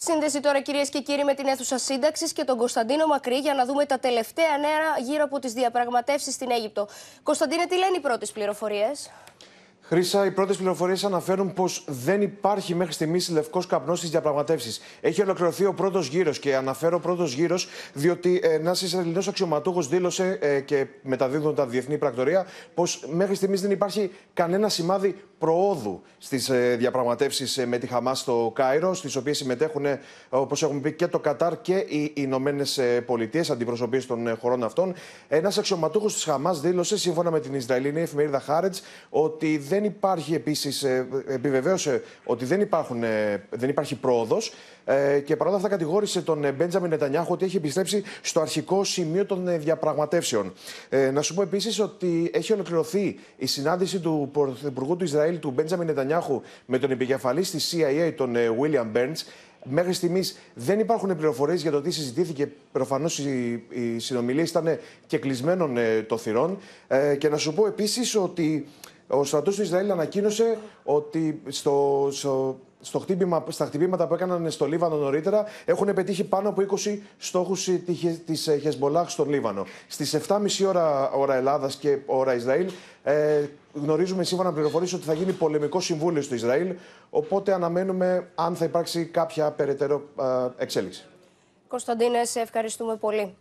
Σύνδεση τώρα κυρίες και κύριοι με την αίθουσα σύνταξης και τον Κωνσταντίνο Μακρύ για να δούμε τα τελευταία νέα γύρω από τις διαπραγματεύσεις στην Αίγυπτο. Κωνσταντίνε, τι λένε οι πρώτες πληροφορίες. Χρήσα, οι πρώτες πληροφορίες αναφέρουν πως δεν υπάρχει μέχρι στιγμής λευκός καπνός στις διαπραγματεύσεις. Έχει ολοκληρωθεί ο πρώτος γύρος και αναφέρω πρώτος γύρος, διότι ε, ένας Ισραηλινός αξιωματούχος δήλωσε ε, και μεταδίδουν τα διεθνή πρακτορία πως μέχρι στιγμής δεν υπάρχει κανένα σημάδι προόδου στις ε, διαπραγματεύσεις ε, με τη Χαμάς στο Κάιρο, στις οποίες συμμετέχουν, ε, όπως έχουμε πει, και το Κατάρ και οι Ηνωμένες Πολιτείες, αντιπροσωπείες των ε, χωρών αυτών. Ένας αξιωματούχος της Χαμάς δήλωσε, σύμφωνα με την Ισραηλινή εφημερίδα Χάρετ, ότι δεν δεν υπάρχει επίσης, ε, επιβεβαίωσε ότι δεν, υπάρχουν, ε, δεν υπάρχει πρόοδος ε, και παρόλα αυτά κατηγόρησε τον Μπέντζαμιν Νετανιάχου ότι έχει επιστρέψει στο αρχικό σημείο των διαπραγματεύσεων. Να σου πω επίσης ότι έχει ολοκληρωθεί η συνάντηση του Πρωθυπουργού του Ισραήλ, του Μπέντζαμιν Νετανιάχου, με τον επικεφαλής της CIA, τον William Burns. Μέχρι στιγμής δεν υπάρχουν πληροφορίες για το τι συζητήθηκε. Προφανώς οι συνομιλίε ήταν και κλεισμένων των θυρών. Και να σου πω επίσης ότι ο στρατός του Ισραήλ ανακοίνωσε ότι στο, στο, στο στα χτυπήματα που έκαναν στο Λίβανο νωρίτερα έχουν πετύχει πάνω από 20 στόχου τη Χεσμολάχ στο Λίβανο. Στις 7.30 ώρα, ώρα Ελλάδας και ώρα Ισραήλ, ε, γνωρίζουμε σύμφωνα με πληροφορίες ότι θα γίνει πολεμικό συμβούλιο στο Ισραήλ. Οπότε αναμένουμε αν θα υπάρξει κάποια περαιτέρω ε, εξέλιξη. Κωνσταντίνε, σε ευχαριστούμε πολύ.